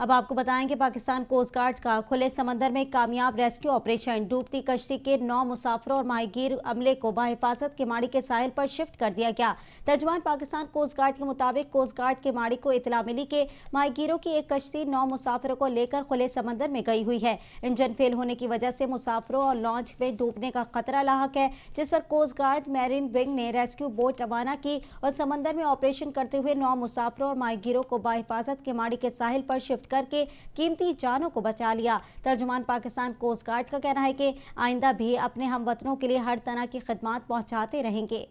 अब आपको बताएं कि पाकिस्तान कोस्ट गार्ड का खुले समंदर में कामयाब रेस्क्यू ऑपरेशन डूबती कश्ती के नौ मुसाफरों और माहीगीर अमले को बाहिफाजत के माड़ी के साहिल पर शिफ्ट कर दिया गया तर्जमान पाकिस्तान कोस्ट गार्ड के मुताबिक कोस्ट गार्ड के माड़ी को इतला मिली के माहगीरों की एक कश्ती नौ मुसाफिरों को लेकर खुले समंदर में गई हुई है इंजन फेल होने की वजह से मुसाफरों और लॉन्च में डूबने का खतरा लाक है जिस पर कोस्ट गार्ड मैरिन विंग ने रेस्क्यू बोट रवाना की और समंदर में ऑपरेशन करते हुए नौ मुसाफरों और माहिगीरों को बाहिफाजत के माड़ी के साहिल पर शिफ्ट करके कीमती जानों को बचा लिया तर्जुमान पाकिस्तान कोस्ट गार्ड का कहना है कि आइंदा भी अपने वतनों के लिए हर तरह की खदमात पहुँचाते रहेंगे